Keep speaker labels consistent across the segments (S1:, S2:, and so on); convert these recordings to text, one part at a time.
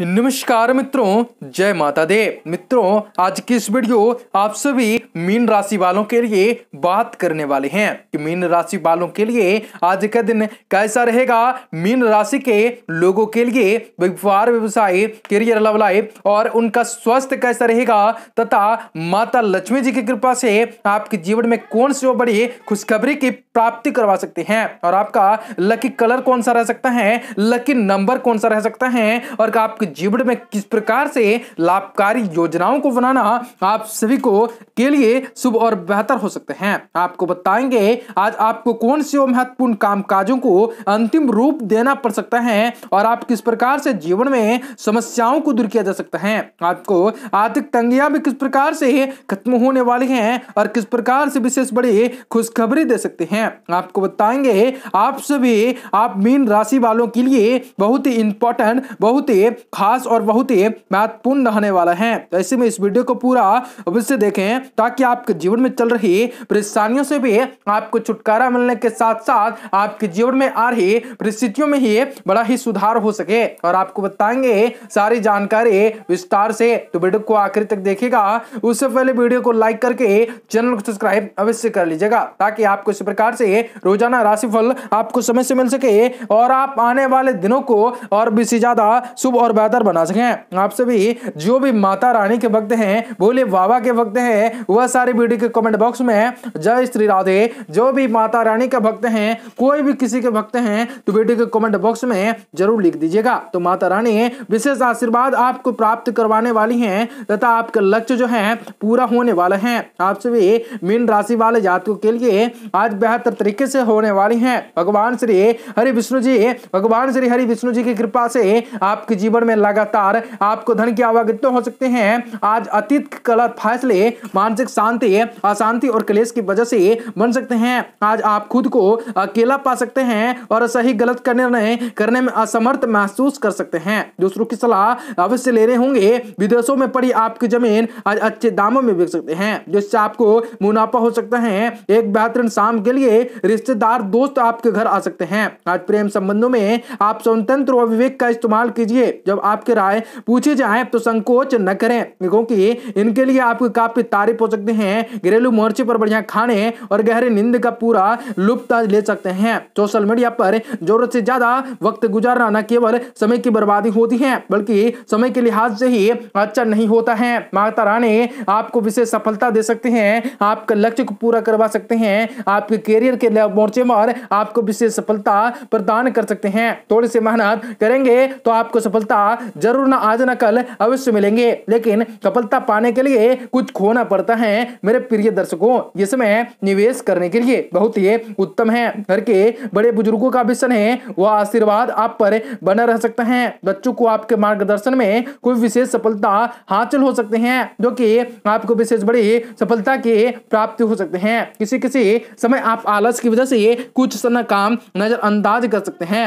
S1: नमस्कार मित्रों जय माता दे मित्रों आज की इस वीडियो आप सभी मीन राशि वालों के लिए बात करने वाले हैं कि मीन राशि वालों के लिए आज का दिन कैसा रहेगा मीन राशि के लोगों के लिए व्यापार व्यवसाय करियर लव लाइफ और उनका स्वास्थ्य कैसा रहेगा तथा माता लक्ष्मी जी की कृपा से आपके जीवन में कौन से बड़ी खुशखबरी की प्राप्ति करवा सकते हैं और आपका लकी कलर कौन सा रह सकता है लकी नंबर कौन सा रह सकता है और आपके आपके जीवन में किस प्रकार से लाभकारी योजनाओं को बनाना आप सभी को के लिए शुभ और बेहतर हो सकते हैं आपको बताएंगे आज आपको कौन से महत्वपूर्ण कामकाजों को अंतिम रूप देना पड़ सकता है और आप किस प्रकार से जीवन में समस्याओं को दूर किया जा सकता है आपको आर्थिक तंगियां भी किस प्रकार से खत्म होने वाली हैं और किस प्रकार से विशेष बड़ी खुशखबरी दे सकते हैं आपको बताएंगे आप सभी आप मीन राशि वालों के लिए बहुत ही इंपॉर्टेंट बहुत ही खास और बहुत ही महत्वपूर्ण रहने वाला है तो ऐसे में इस वीडियो को पूरा अवश्य देखें ताकि आपके जीवन में चल रही परेशानियों से भी आपको छुटकारा मिलने के साथ साथ आपके जीवन में आ रही परिस्थितियों में ही बड़ा ही सुधार हो सके और आपको बताएंगे सारी जानकारी विस्तार से तो वीडियो को आखिर तक देखेगा उससे पहले वीडियो को लाइक करके चैनल को सब्सक्राइब अवश्य कर लीजिएगा ताकि आपको इस प्रकार से रोजाना राशिफल आपको समय से मिल सके और आप आने वाले दिनों को और भी ज्यादा शुभ और लगातार बना सके आप सभी जो भी माता रानी के भक्त हैं बोले बाबा के भक्त हैं वह सारे वीडियो के कमेंट बॉक्स में जय श्री राधे जो भी माता रानी के भक्त हैं कोई भी किसी के भक्त हैं तो वीडियो के कमेंट बॉक्स में जरूर लिख दीजिएगा तो माता रानी विशेष आशीर्वाद आपको प्राप्त करवाने वाली है तथा आपका लक्ष्य जो है पूरा होने वाला है आप सभी मीन राशि वाले जातकों के लिए आज बेहतर तरीके से होने वाली है भगवान श्री हरि विष्णु जी भगवान श्री हरि विष्णु जी की कृपा से आपके जीवन में में लगातार आपको धन की आवागत हो सकते हैं आज अतीत कलर फैसले मानसिक शांति अशांति और क्लेश की वजह से बन सकते हैं आज आप खुद को अकेला पा सकते हैं और सही गलत का निर्णय करने में असमर्थ महसूस कर सकते हैं दूसरों की सलाह अवश्य ले रहे होंगे विदेशों में पड़ी आपकी जमीन आज अच्छे दामों में बिक सकते हैं जिससे आपको मुनाफा हो सकता है एक बेहतरीन शाम के लिए रिश्तेदार दोस्त आपके घर आ सकते हैं आज प्रेम संबंधों में आप स्वतंत्र और विवेक का इस्तेमाल कीजिए जब जब आपके राय पूछे जाए तो संकोच न करें क्योंकि इनके लिए आपकी काफी तारीफ हो सकते हैं घरेलू मोर्चे पर बढ़िया खाने और गहरे नींद का पूरा लुप्त ले सकते हैं सोशल मीडिया पर जरूरत से ज्यादा वक्त गुजारना न केवल समय की बर्बादी होती है बल्कि समय के लिहाज से ही अच्छा नहीं होता है माता रानी आपको विशेष सफलता दे सकते हैं आपके लक्ष्य को पूरा करवा सकते हैं आपके करियर के मोर्चे पर आपको विशेष सफलता प्रदान कर सकते हैं थोड़ी सी मेहनत करेंगे तो आपको सफलता जरूर ना आज ना कल अवश्य मिलेंगे लेकिन सफलता पाने के लिए कुछ खोना पड़ता है मेरे प्रिय दर्शकों ये समय निवेश करने के लिए बहुत ही उत्तम है घर के बड़े बुजुर्गों का भी है वह आशीर्वाद आप पर बना रह सकता है बच्चों को आपके मार्गदर्शन में कोई विशेष सफलता हासिल हो सकते हैं जो कि आपको विशेष बड़ी सफलता के प्राप्ति हो सकते हैं किसी किसी समय आप आलस की वजह से कुछ समय काम नजरअंदाज कर सकते हैं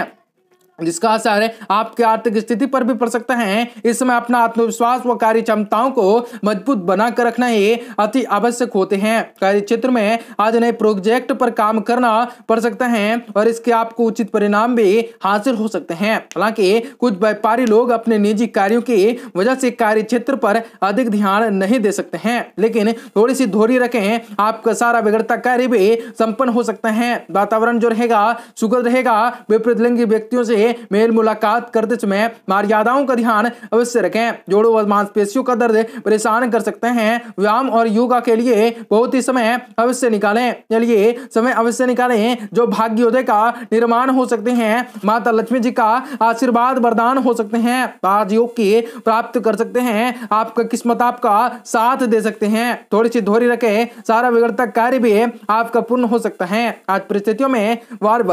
S1: जिसका असर आपकी आर्थिक स्थिति पर भी पड़ सकता है इस समय अपना आत्मविश्वास व कार्य क्षमताओं को मजबूत बनाकर रखना ही अति आवश्यक होते हैं कार्य क्षेत्र में आज नए प्रोजेक्ट पर काम करना पड़ सकता है और इसके आपको उचित परिणाम भी हासिल हो सकते हैं हालांकि कुछ व्यापारी लोग अपने निजी कार्यों की वजह से कार्य क्षेत्र पर अधिक ध्यान नहीं दे सकते हैं लेकिन थोड़ी सी धोरी रखें आपका सारा बिगड़ता कार्य भी संपन्न हो सकता है वातावरण जो रहेगा सुगल रहेगा विपरीत लिंगी व्यक्तियों से मेल मुलाकात करते समय मर्यादाओं का ध्यान अवश्य रखें जोड़ों और मांसपेशियों का दर्द परेशान कर सकते हैं व्यायाम और योगा के लिए बहुत ही समय अवश्य निकालें चलिए समय अवश्य निकालें जो भाग्योदय का निर्माण हो सकते हैं माता लक्ष्मी जी का आशीर्वाद वरदान हो सकते हैं राज योग की प्राप्त कर सकते हैं आपका किस्मत आपका साथ दे सकते हैं थोड़ी सी धोरी रखें सारा विगड़ता कार्य भी आपका पूर्ण हो सकता है आज परिस्थितियों में वार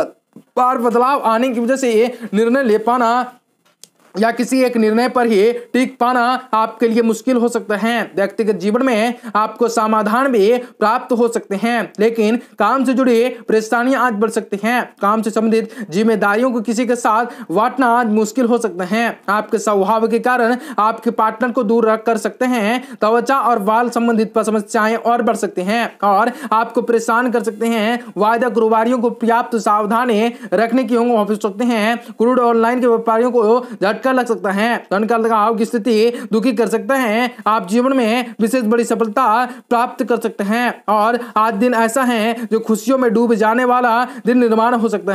S1: बार बदलाव आने की वजह से ये निर्णय ले पाना या किसी एक निर्णय पर ही टिक पाना आपके लिए मुश्किल हो सकता है व्यक्तिगत जीवन में आपको समाधान भी प्राप्त हो सकते हैं लेकिन काम से जुड़ी परेशानियां आज बढ़ सकती हैं काम से संबंधित जिम्मेदारियों को किसी के साथ बांटना आज मुश्किल हो सकता है आपके स्वभाव के कारण आपके पार्टनर को दूर रख कर सकते हैं त्वचा और बाल संबंधित समस्याएं और बढ़ सकती हैं और आपको परेशान कर सकते हैं वायदा गुरुवारियों को पर्याप्त सावधानी रखने की हो सकते हैं क्रूड ऑनलाइन के व्यापारियों को झटका धक्का लग सकता है धन का लगाव की स्थिति दुखी कर सकते हैं आप जीवन में विशेष बड़ी सफलता प्राप्त कर सकते हैं और आज दिन ऐसा है जो खुशियों में डूब जाने वाला दिन निर्माण हो सकता है